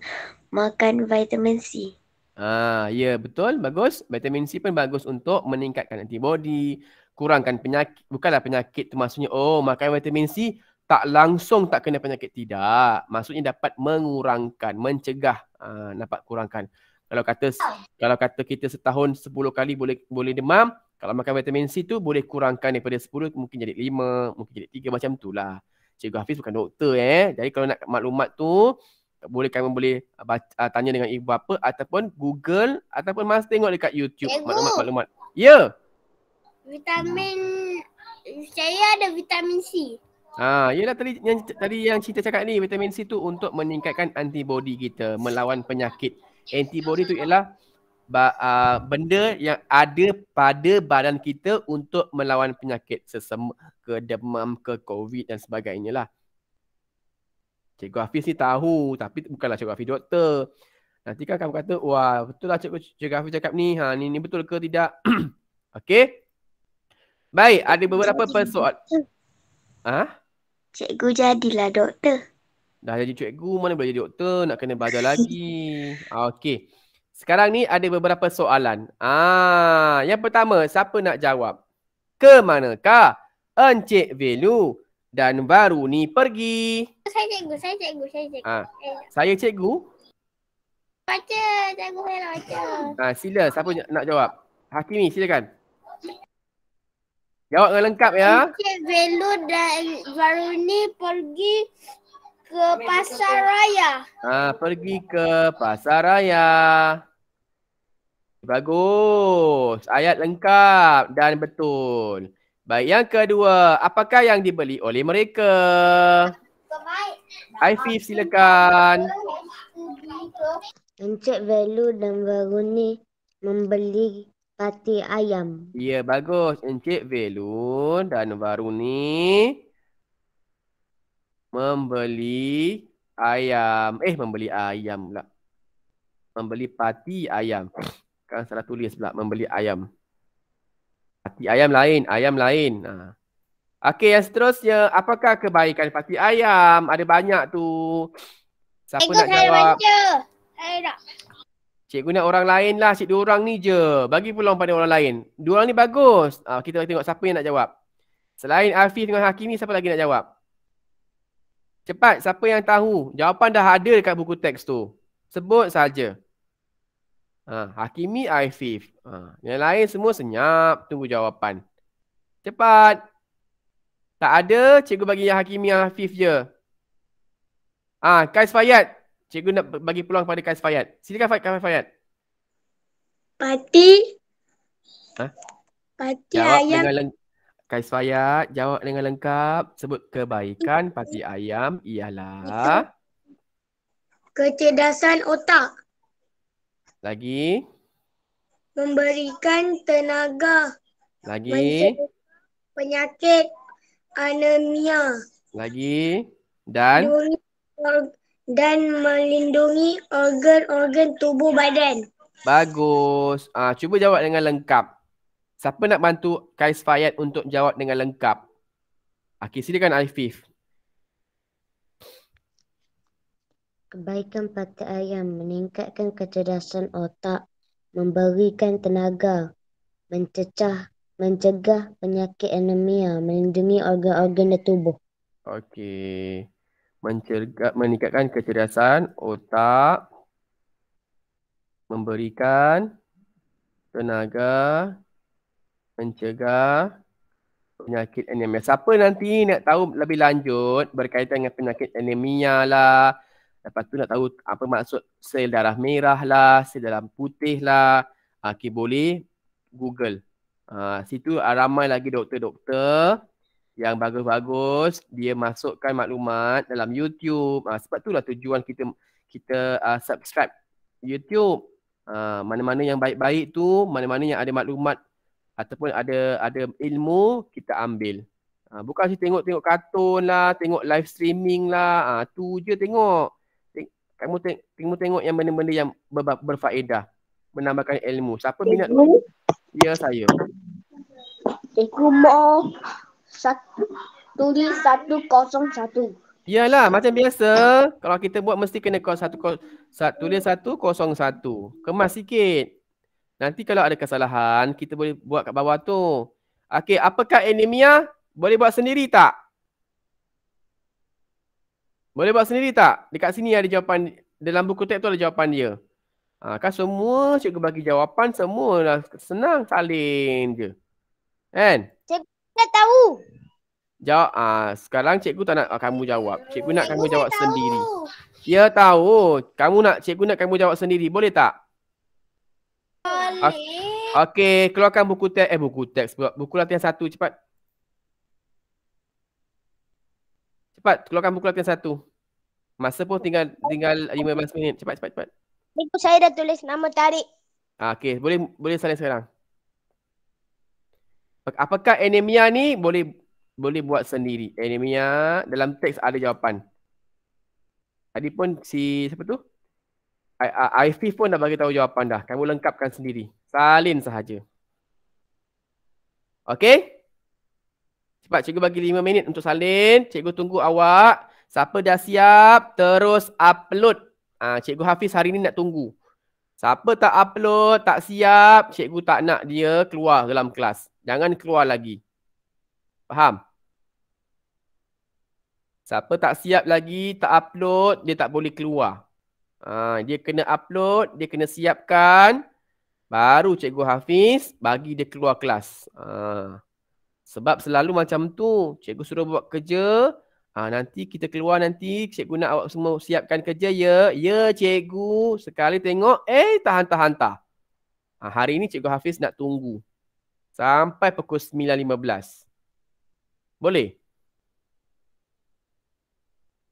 Speaker 2: makan vitamin C.
Speaker 1: Ah, ya betul, bagus. Vitamin C pun bagus untuk meningkatkan antibodi, kurangkan penyakit, bukanlah penyakit tu maksudnya oh makan vitamin C tak langsung tak kena penyakit tidak. Maksudnya dapat mengurangkan, mencegah ah uh, dapat kurangkan kalau kata kalau kata kita setahun 10 kali boleh boleh demam kalau makan vitamin C tu boleh kurangkan daripada 10 mungkin jadi 5 mungkin jadi 3 macam tu lah Cikgu Hafiz bukan doktor eh jadi kalau nak maklumat tu boleh kamu boleh ah, baca, ah, tanya dengan ibu bapa ataupun Google ataupun Mas tengok dekat YouTube maklumat-maklumat. Ya. Yeah.
Speaker 2: Vitamin saya ada vitamin C.
Speaker 1: Ha, yalah tadi yang tadi yang cerita cakap ni vitamin C tu untuk meningkatkan antibodi kita melawan penyakit antibody tu ialah uh, benda yang ada pada badan kita untuk melawan penyakit sesem ke demam ke covid dan sebagainya lah. Cikgu Hafiz ni tahu tapi bukanlah cikgu Hafiz doktor. Nanti kan kamu kata, wah betul lah cikgu, cikgu Hafiz cakap ni, ha, ni, ni betul ke tidak? okay. Baik, ada beberapa persoalan. Ha? Cikgu jadilah doktor. Dah jadi cikgu mana boleh jadi doktor nak kena belajar lagi. Ah, okey. Sekarang ni ada beberapa soalan. Ah, yang pertama siapa nak jawab? Ke manakah Encik Velu dan baru ni pergi?
Speaker 2: Saya cikgu, saya cikgu, saya cikgu. Ah, saya cikgu. Baca, cikgu Velu baca.
Speaker 1: Ah, sila siapa nak jawab? Hakimi silakan. Jawab dengan lengkap ya.
Speaker 2: Encik Velu dan baru ni pergi ke pasar raya.
Speaker 1: Ah, pergi ke pasar raya. Bagus. Ayat lengkap dan betul. Baik, yang kedua, apakah yang dibeli oleh mereka? Aifi silakan. Encik Velu dan baru ni
Speaker 3: membeli pati ayam.
Speaker 1: Ya, bagus. Encik Velu dan baru membeli ayam. Eh, membeli ayam pula. Membeli pati ayam. Kan salah tulis pula, membeli ayam. Pati ayam lain, ayam lain. Ha. Okey, yang seterusnya, apakah kebaikan pati ayam? Ada banyak tu. Siapa Cikgu nak saya jawab? Baca. Cikgu nak orang lain lah, cikgu orang ni je. Bagi pulang pada orang lain. Dua orang ni bagus. Ha, kita tengok siapa yang nak jawab. Selain Afif dengan Hakimi, siapa lagi nak jawab? Cepat, siapa yang tahu? Jawapan dah ada dekat buku teks tu. Sebut saja. Ha, Hakimi Aifif. Ha, yang lain semua senyap tunggu jawapan. Cepat. Tak ada, cikgu bagi yang Hakimi Aifif je. Ah, ha, Kais Fayyad. Cikgu nak bagi peluang kepada Kais Fayyad. Silakan Fayyad, Kais Fayyad. Pati. Ha? Pati Jawab ayam. Dengan... Kais Fayad, jawab dengan lengkap. Sebut kebaikan pati ayam ialah?
Speaker 2: Kecerdasan otak.
Speaker 1: Lagi?
Speaker 2: Memberikan tenaga.
Speaker 1: Lagi?
Speaker 2: Penyakit anemia.
Speaker 1: Lagi? Dan?
Speaker 2: Dan melindungi organ-organ tubuh badan.
Speaker 1: Bagus. Ah, cuba jawab dengan lengkap. Siapa nak bantu Kais Fayyad untuk jawab dengan lengkap? Okey, silakan Alfif.
Speaker 3: Kebaikan pati ayam meningkatkan kecerdasan otak, memberikan tenaga, mencecah, mencegah penyakit anemia, melindungi organ-organ dan tubuh.
Speaker 1: Okay, Mencegah meningkatkan kecerdasan otak, memberikan tenaga, mencegah penyakit anemia. Siapa nanti nak tahu lebih lanjut berkaitan dengan penyakit anemia lah. Lepas tu nak tahu apa maksud sel darah merah lah, sel darah putih lah. Ah, okay boleh google. Uh, situ ah, ramai lagi doktor-doktor yang bagus-bagus dia masukkan maklumat dalam YouTube. Uh, sebab lah tujuan kita kita uh, subscribe YouTube. Uh, mana-mana yang baik-baik tu, mana-mana yang ada maklumat ataupun ada ada ilmu kita ambil. Ha, bukan si tengok-tengok kartun lah, tengok live streaming lah, ha, tu je tengok. Kamu teng- tengok yang benda-benda yang ber- berfaedah menambahkan ilmu. Siapa minat tu? Ya saya.
Speaker 3: Cikgu mau satu,
Speaker 2: tulis satu kosong satu.
Speaker 1: Yalah macam biasa kalau kita buat mesti kena kos satu kos satu tulis satu kosong satu. Kemas sikit. Nanti kalau ada kesalahan, kita boleh buat kat bawah tu. Okey, apakah anemia? Boleh buat sendiri tak? Boleh buat sendiri tak? Dekat sini ada jawapan, dalam buku teks tu ada jawapan dia. Ha, kan semua cikgu bagi jawapan, semua dah senang salin je. Kan? Cikgu tak tahu. Jawab, ha, sekarang cikgu tak nak ha, kamu jawab. Cikgu nak cikgu kamu jawab tahu. sendiri. Ya tahu. Kamu nak, cikgu nak kamu jawab sendiri. Boleh tak? boleh. Okey, keluarkan buku teks. Eh, buku teks pula. Buku latihan satu cepat. Cepat, keluarkan buku latihan satu. Masa pun tinggal tinggal 15 minit. Cepat, cepat, cepat.
Speaker 3: Buku saya dah tulis nama tarik.
Speaker 1: Ah, Okey, boleh boleh salin sekarang. Apakah anemia ni boleh boleh buat sendiri? Anemia dalam teks ada jawapan. Tadi pun si siapa tu? IFP pun dah bagi tahu jawapan dah. Kamu lengkapkan sendiri. Salin sahaja. Okay? Cepat cikgu bagi lima minit untuk salin. Cikgu tunggu awak. Siapa dah siap, terus upload. ha, Cikgu Hafiz hari ni nak tunggu. Siapa tak upload, tak siap, cikgu tak nak dia keluar dalam kelas. Jangan keluar lagi. Faham? Siapa tak siap lagi, tak upload, dia tak boleh keluar. Ha, dia kena upload, dia kena siapkan. Baru Cikgu Hafiz bagi dia keluar kelas. Ha. Sebab selalu macam tu. Cikgu suruh buat kerja. Ha, nanti kita keluar nanti. Cikgu nak awak semua siapkan kerja. Ya, ya cikgu. Sekali tengok. Eh, tahan tahan tahan. Ha, hari ini Cikgu Hafiz nak tunggu. Sampai pukul 9.15. Boleh?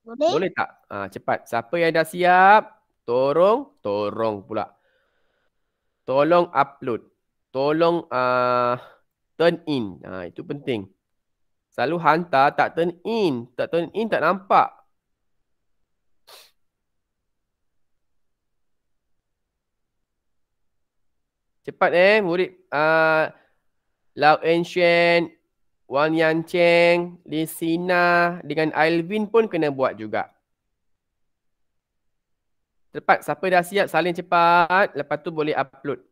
Speaker 1: Boleh? Boleh tak? Ha, cepat. Siapa yang dah siap? Tolong, tolong pula. Tolong upload. Tolong uh, turn in. Ha, itu penting. Selalu hantar tak turn in. Tak turn in tak nampak. Cepat eh murid. Uh, Lau Enxian, Wang Yan Cheng, Lee Sina dengan Alvin pun kena buat juga. Cepat, siapa dah siap salin cepat. Lepas tu boleh upload.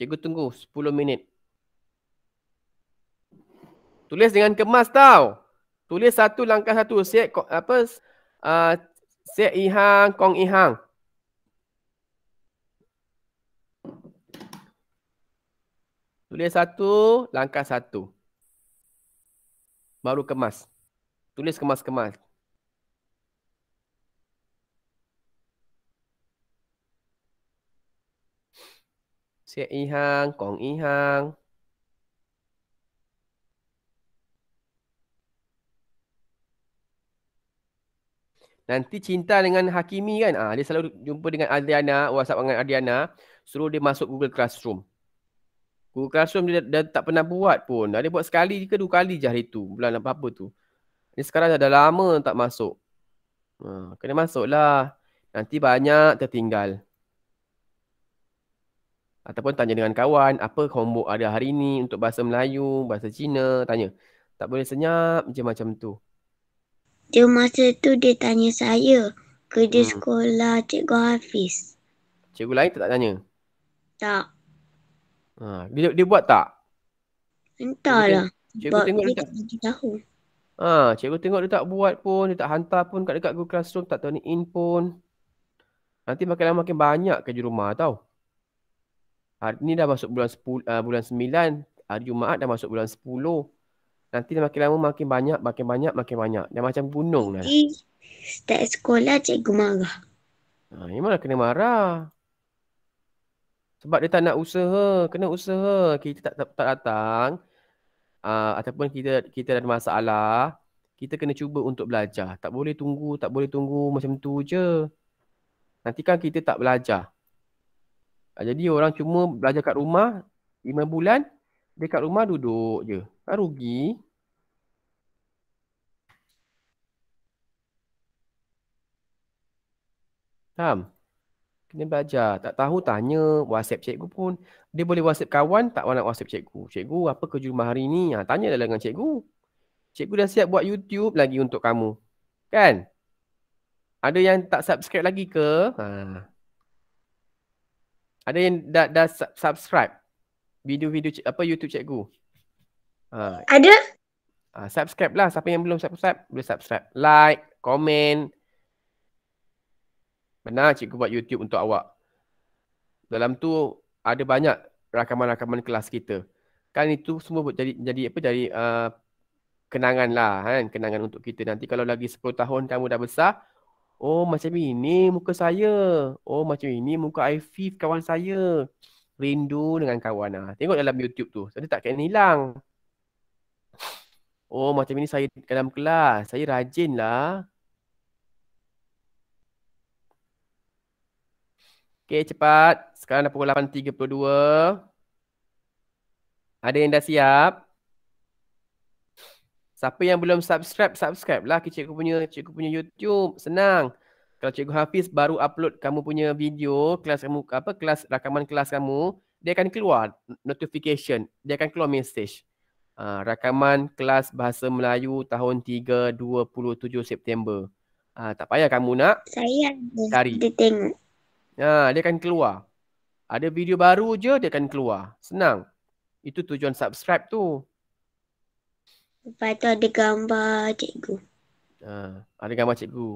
Speaker 1: Cikgu tunggu 10 minit. Tulis dengan kemas tau. Tulis satu langkah satu. Siap apa? Uh, ah, siap ihang, kong ihang. Tulis satu, langkah satu. Baru kemas. Tulis kemas-kemas. Nanti cinta dengan Hakimi kan? Ah, dia selalu jumpa dengan Adriana, WhatsApp dengan Adriana. Suruh dia masuk Google Classroom. Google Classroom dia, dia tak pernah buat pun. Dia buat sekali ke dua kali je hari tu. Bulan apa-apa tu. Ini sekarang dah, dah lama tak masuk. Ha, kena masuklah. Nanti banyak tertinggal ataupun tanya dengan kawan apa homework ada hari ni untuk bahasa Melayu, bahasa Cina, tanya. Tak boleh senyap macam macam tu.
Speaker 2: Dia masa tu dia tanya saya kerja hmm. sekolah cikgu Hafiz.
Speaker 1: Cikgu lain tak tanya? Tak. Ha, dia, dia buat tak? Entahlah. Cikgu, cikgu tengok dia, dia tak tahu. Ha, cikgu tengok dia tak buat pun, dia tak hantar pun kat dekat Google Classroom, tak turn in pun. Nanti makin lama makin banyak kerja rumah tau. Hari ni dah masuk bulan 10, uh, bulan 9, hari Jumaat dah masuk bulan 10. Nanti makin lama makin banyak, makin banyak, makin banyak. Dah macam gunung dah. Nanti
Speaker 2: start sekolah cikgu
Speaker 3: marah.
Speaker 1: Ha, ah, memanglah kena marah. Sebab dia tak nak usaha, kena usaha. Kita tak, tak, tak datang. Uh, ataupun kita kita ada masalah. Kita kena cuba untuk belajar. Tak boleh tunggu, tak boleh tunggu macam tu je. Nanti kan kita tak belajar. Ah, jadi orang cuma belajar kat rumah 5 bulan dia kat rumah duduk je. Tak ah, rugi. Faham? Kena belajar. Tak tahu tanya WhatsApp cikgu pun. Dia boleh WhatsApp kawan tak nak WhatsApp cikgu. Cikgu apa kerja rumah hari ni? Ha, ah, tanya dengan cikgu. Cikgu dah siap buat YouTube lagi untuk kamu. Kan? Ada yang tak subscribe lagi ke? Haa. Ada yang dah, dah subscribe video-video apa YouTube cikgu? Ha. Ada? Ha, subscribe lah. Siapa yang belum subscribe, boleh subscribe. Like, komen. Benar cikgu buat YouTube untuk awak. Dalam tu ada banyak rakaman-rakaman kelas kita. Kan itu semua jadi, jadi apa, jadi uh, kenangan lah kan. Kenangan untuk kita nanti. Kalau lagi 10 tahun kamu dah besar, Oh macam ini muka saya. Oh macam ini muka Afif kawan saya. Rindu dengan kawan lah. Tengok dalam YouTube tu. Saya tak kena hilang. Oh macam ini saya dalam kelas. Saya rajin lah. Okay cepat. Sekarang dah pukul 8.32. Ada yang dah siap? Siapa yang belum subscribe, subscribe lah ke cikgu punya, cikgu punya YouTube. Senang. Kalau cikgu Hafiz baru upload kamu punya video, kelas kamu, apa, kelas, rakaman kelas kamu, dia akan keluar notification. Dia akan keluar message. Uh, rakaman kelas Bahasa Melayu tahun 3, 27 September. Uh, tak payah kamu nak Saya cari. Dia tengok. Uh, dia akan keluar. Ada video baru je, dia akan keluar. Senang. Itu tujuan subscribe tu.
Speaker 2: Lepas tu ada gambar cikgu.
Speaker 1: Ha, ada gambar cikgu.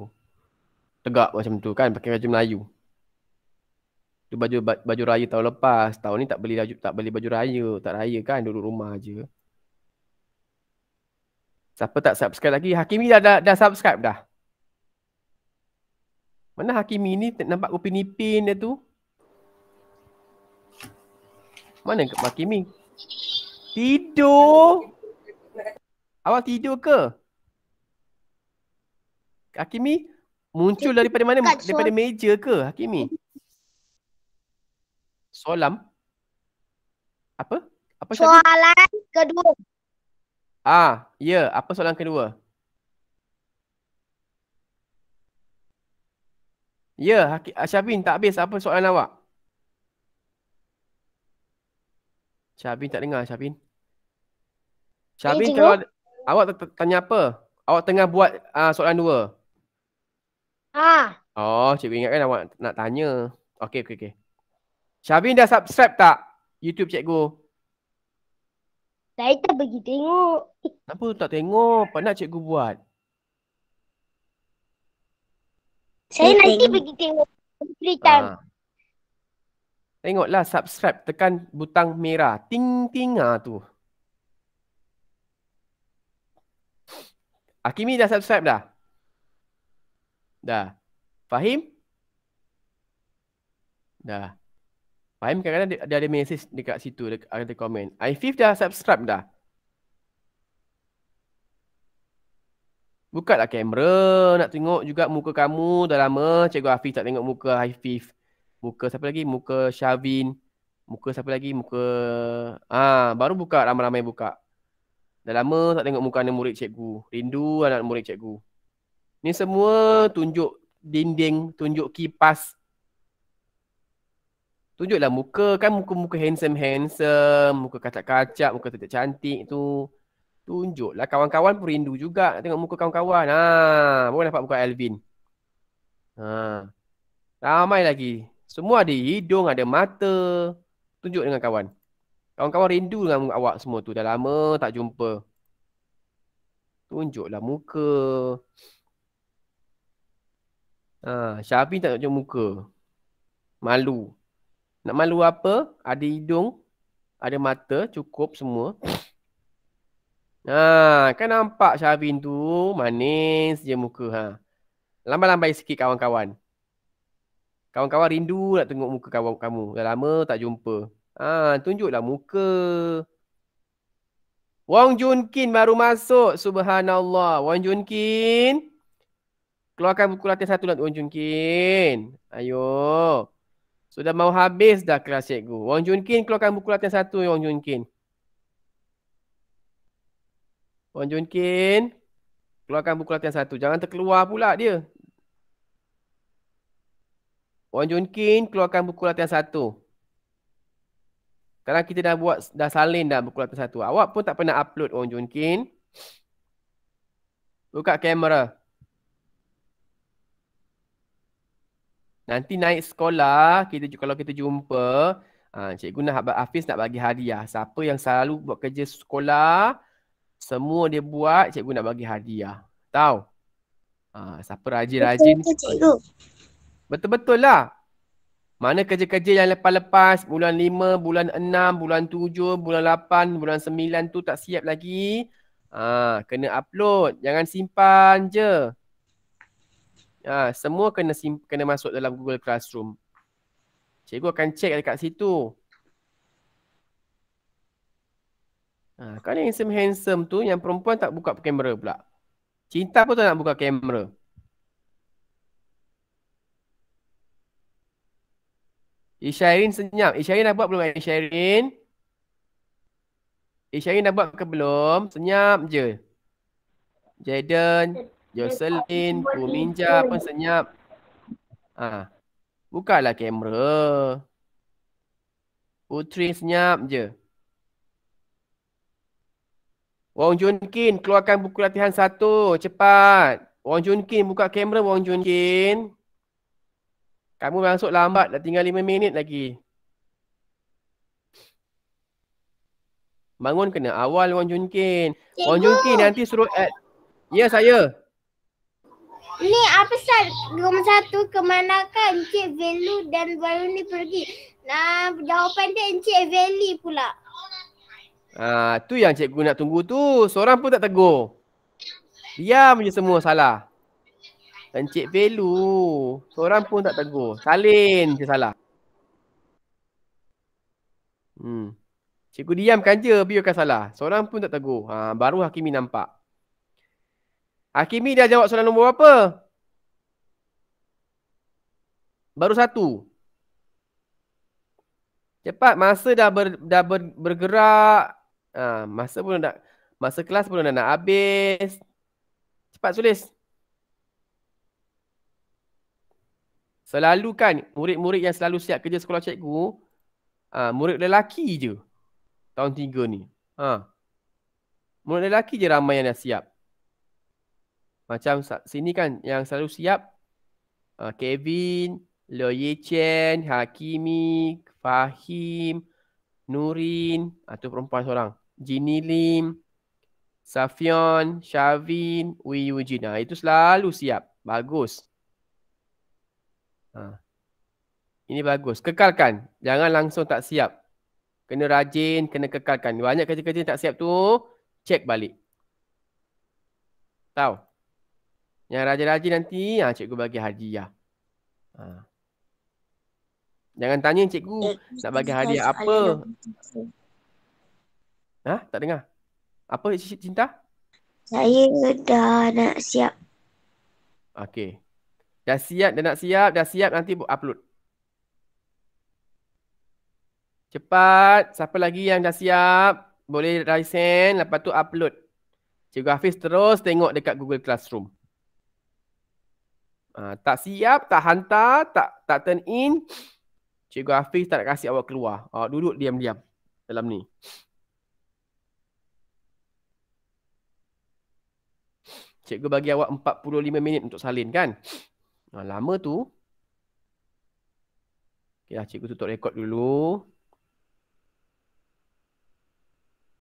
Speaker 1: Tegak macam tu kan pakai baju Melayu. Tu baju baju raya tahun lepas. Tahun ni tak beli baju tak beli baju raya, tak raya kan duduk rumah aje. Siapa tak subscribe lagi? Hakimi dah, dah dah subscribe dah. Mana Hakimi ni nampak kopi nipin dia tu? Mana Hakimi? Tidur. Awak tidur ke? Hakimi muncul daripada mana? Daripada meja ke Hakimi? Soalan Apa?
Speaker 3: Apa soalan Syabi? kedua?
Speaker 1: Ah, ya, yeah. apa soalan kedua? Ya, yeah, Hak- Syabin tak habis apa soalan awak? Syabin tak dengar Syabin.
Speaker 3: Syabin kalau
Speaker 1: Awak tanya apa? Awak tengah buat uh, soalan dua. Ah. Oh, cikgu ingat kan awak nak tanya. Okey, okey, okey. Syavin dah subscribe tak YouTube cikgu? Saya tak pergi tengok. Kenapa tak tengok? pernah cikgu buat? Saya cikgu. nanti pergi
Speaker 2: tengok. Free time. Ah.
Speaker 1: Tengoklah subscribe tekan butang merah. Ting ting ah tu. Hakimi dah subscribe dah. Dah. Fahim? Dah. Fahim kadang-kadang dia, dia ada mesej dekat situ, dekat, ada komen. Aifif dah subscribe dah. Buka lah kamera nak tengok juga muka kamu. Dah lama Cikgu Hafiz tak tengok muka Aifif. Muka siapa lagi? Muka Syavin. Muka siapa lagi? Muka... ah baru buka ramai-ramai buka. Dah lama tak tengok muka anak murid cikgu. Rindu anak murid cikgu. Ni semua tunjuk dinding, tunjuk kipas. Tunjuklah muka kan muka-muka handsome-handsome, muka kacak-kacak, muka tetap cantik tu. Tunjuklah kawan-kawan pun rindu juga tengok muka kawan-kawan. Ha, baru nampak muka Alvin. Ha. Ramai lagi. Semua ada hidung, ada mata. Tunjuk dengan kawan. Kawan-kawan rindu dengan awak semua tu. Dah lama tak jumpa. Tunjuklah muka. Ha, Syafi tak tunjuk muka. Malu. Nak malu apa? Ada hidung. Ada mata. Cukup semua. Ha, kan nampak Syafin tu manis je muka. Ha. Lambai-lambai sikit kawan-kawan. Kawan-kawan rindu nak tengok muka kawan kamu. Dah lama tak jumpa ha, tunjuklah muka. Wong Junkin baru masuk. Subhanallah. Wong Junkin. Keluarkan buku latihan satu lah Wong Junkin. Ayo. Sudah mau habis dah kelas cikgu. Wong Junkin keluarkan buku latihan satu Wong Junkin. Wong Junkin. Keluarkan buku latihan satu. Jangan terkeluar pula dia. Wong Junkin keluarkan buku latihan satu. Sekarang kita dah buat, dah salin dah buku lapis satu. Awak pun tak pernah upload Ong Jun Buka kamera. Nanti naik sekolah, kita kalau kita jumpa, ha, cikgu nak Hafiz nak bagi hadiah. Siapa yang selalu buat kerja sekolah, semua dia buat, cikgu nak bagi hadiah. Tahu? ha, siapa rajin-rajin. Betul-betul lah. Mana kerja-kerja yang lepas-lepas bulan lima, bulan enam, bulan tujuh, bulan lapan, bulan sembilan tu tak siap lagi. Ah, ha, kena upload. Jangan simpan je. Ah, ha, semua kena kena masuk dalam Google Classroom. Cikgu akan cek dekat situ. Ah, ha, kan yang handsome tu yang perempuan tak buka kamera pula. Cinta pun tak nak buka kamera. Isyairin senyap. Isyairin dah buat belum Isyairin? Isyairin dah buat ke belum? Senyap je. Jaden, Jocelyn, Kuminja pun senyap. Ah. Ha. Bukalah kamera. Putri senyap je. Wong Junkin keluarkan buku latihan satu. Cepat. Wong Junkin buka kamera Wong Junkin. Kin. Kamu masuk lambat dah tinggal lima minit lagi. Bangun kena awal Wong Junkin. Cikgu. Wong Junkin nanti suruh add. Ya saya.
Speaker 2: Ni apa sah? nombor satu ke kan? Encik Velu dan baru ni pergi? Nah, jawapan dia Encik Veli pula.
Speaker 1: Ah, tu yang cikgu nak tunggu tu. Seorang pun tak tegur. Diam je semua salah. Encik Pelu. Seorang pun tak tegur. Salin je salah. Hmm. Cikgu diamkan je biarkan salah. Seorang pun tak tegur. Ha, baru Hakimi nampak. Hakimi dah jawab soalan nombor berapa? Baru satu. Cepat masa dah ber, dah ber, bergerak. Ha, masa pun dah masa kelas pun dah nak habis. Cepat tulis. Selalu kan murid-murid yang selalu siap kerja sekolah cikgu ha, Murid lelaki je Tahun tiga ni ha. Murid lelaki je ramai yang dah siap Macam sini kan yang selalu siap ha, Kevin, Lo Ye Chen, Hakimi, Fahim, Nurin Itu ah, perempuan seorang Jini Lim, Safion, Shavin, Wee Yujin ha, Itu selalu siap Bagus Ha. Ini bagus. Kekalkan. Jangan langsung tak siap. Kena rajin, kena kekalkan. Banyak kerja-kerja tak siap tu, cek balik. Tahu? Yang rajin-rajin nanti, ha, cikgu bagi hadiah. Ha. Jangan tanya cikgu eh, nak bagi hadiah apa. Hah? Tak dengar? Apa cinta? Saya
Speaker 2: dah nak siap.
Speaker 1: Okey. Dah siap, dah nak siap, dah siap nanti upload. Cepat, siapa lagi yang dah siap? Boleh raise hand, lepas tu upload. Cikgu Hafiz terus tengok dekat Google Classroom. Uh, tak siap, tak hantar, tak tak turn in. Cikgu Hafiz tak nak kasih awak keluar. Awak duduk diam-diam dalam ni. Cikgu bagi awak 45 minit untuk salin kan? Ha, lama tu. Okeylah, cikgu tutup rekod dulu.